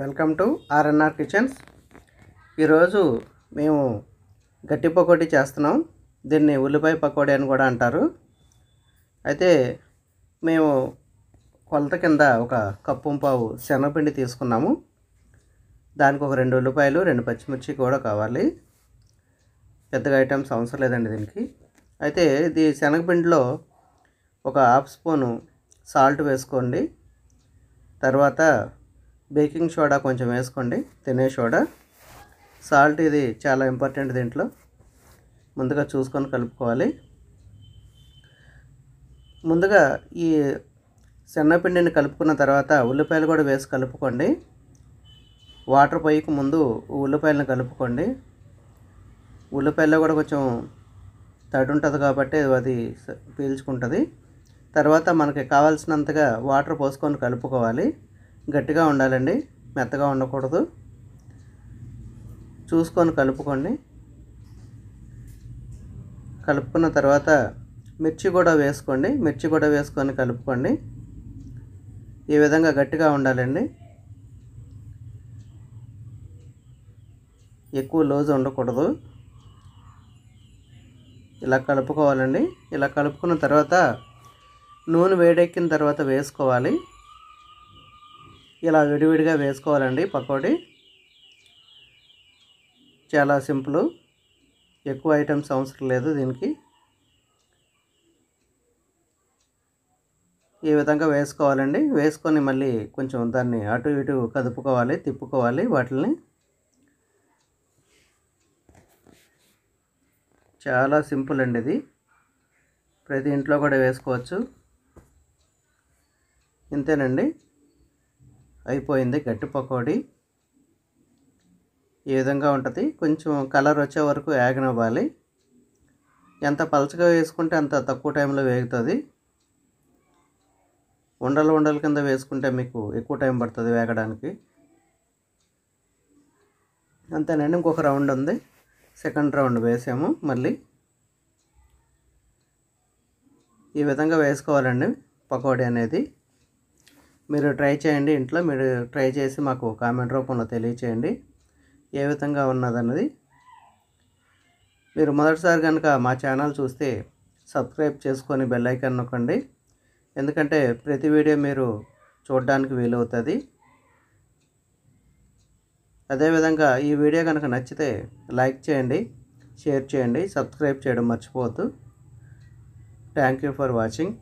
welcome to ఆర్ఎన్ఆర్ kitchens ఈరోజు మేము గట్టి పకోడీ చేస్తున్నాం దీన్ని ఉల్లిపాయ పకోడీ అని కూడా అంటారు అయితే మేము కొలత కింద ఒక కప్పు పావు శనగపిండి తీసుకున్నాము దానికి ఒక రెండు ఉల్లిపాయలు రెండు పచ్చిమిర్చి కూడా కావాలి పెద్దగా ఐటమ్స్ అవసరం లేదండి దీనికి అయితే ఇది శనగపిండిలో ఒక హాఫ్ స్పూను సాల్ట్ వేసుకోండి తర్వాత బేకింగ్ సోడా కొంచెం వేసుకోండి తినే సోడా సాల్ట్ ఇది చాలా ఇంపార్టెంట్ దీంట్లో ముందుగా చూసుకొని కలుపుకోవాలి ముందుగా ఈ శనగపిండిని కలుపుకున్న తర్వాత ఉల్లిపాయలు కూడా వేసి కలుపుకోండి వాటర్ పొయ్యికి ముందు ఉల్లిపాయలను కలుపుకోండి ఉల్లిపాయల్లో కూడా కొంచెం తడి ఉంటుంది కాబట్టి అది పీల్చుకుంటుంది తర్వాత మనకి కావాల్సినంతగా వాటర్ పోసుకొని కలుపుకోవాలి గట్టిగా ఉండాలండి మెత్తగా ఉండకూడదు చూసుకొని కలుపుకోండి కలుపుకున్న తర్వాత మిర్చి కూడా వేసుకోండి మిర్చి కూడా వేసుకొని కలుపుకోండి ఈ విధంగా గట్టిగా ఉండాలండి ఎక్కువ లోజు ఉండకూడదు ఇలా కలుపుకోవాలండి ఇలా కలుపుకున్న తర్వాత నూనె వేడెక్కిన తర్వాత వేసుకోవాలి ఇలా విడివిడిగా వేసుకోవాలండి పకోడీ చాలా సింపుల్ ఎక్కువ ఐటమ్స్ అవసరం లేదు దీనికి ఈ విధంగా వేసుకోవాలండి వేసుకొని మళ్ళీ కొంచెం దాన్ని అటు ఇటు కదుపుకోవాలి తిప్పుకోవాలి వాటిని చాలా సింపుల్ అండి ఇది ప్రతి ఇంట్లో కూడా వేసుకోవచ్చు ఇంతేనండి అయిపోయింది గట్టి పకోడీ ఈ విధంగా ఉంటుంది కొంచెం కలర్ వచ్చే వరకు వేగనివ్వాలి ఎంత పలచగా వేసుకుంటే అంత తక్కువ టైంలో వేగుతుంది ఉండలు ఉండలు కింద వేసుకుంటే మీకు ఎక్కువ టైం పడుతుంది వేగడానికి అంతేనండి ఇంకొక రౌండ్ ఉంది సెకండ్ రౌండ్ వేసాము మళ్ళీ ఈ విధంగా వేసుకోవాలండి పకోడీ అనేది మీరు ట్రై చేయండి ఇంట్లో మీరు ట్రై చేసి మాకు కామెంట్ రూపంలో తెలియచేయండి ఏ విధంగా ఉన్నదన్నది మీరు మొదటిసారి కనుక మా ఛానల్ చూస్తే సబ్స్క్రైబ్ చేసుకొని బెల్ ఐకాన్ నొక్కండి ఎందుకంటే ప్రతి వీడియో మీరు చూడడానికి వీలవుతుంది అదేవిధంగా ఈ వీడియో కనుక నచ్చితే లైక్ చేయండి షేర్ చేయండి సబ్స్క్రైబ్ చేయడం మర్చిపోవద్దు థ్యాంక్ యూ ఫర్ వాచింగ్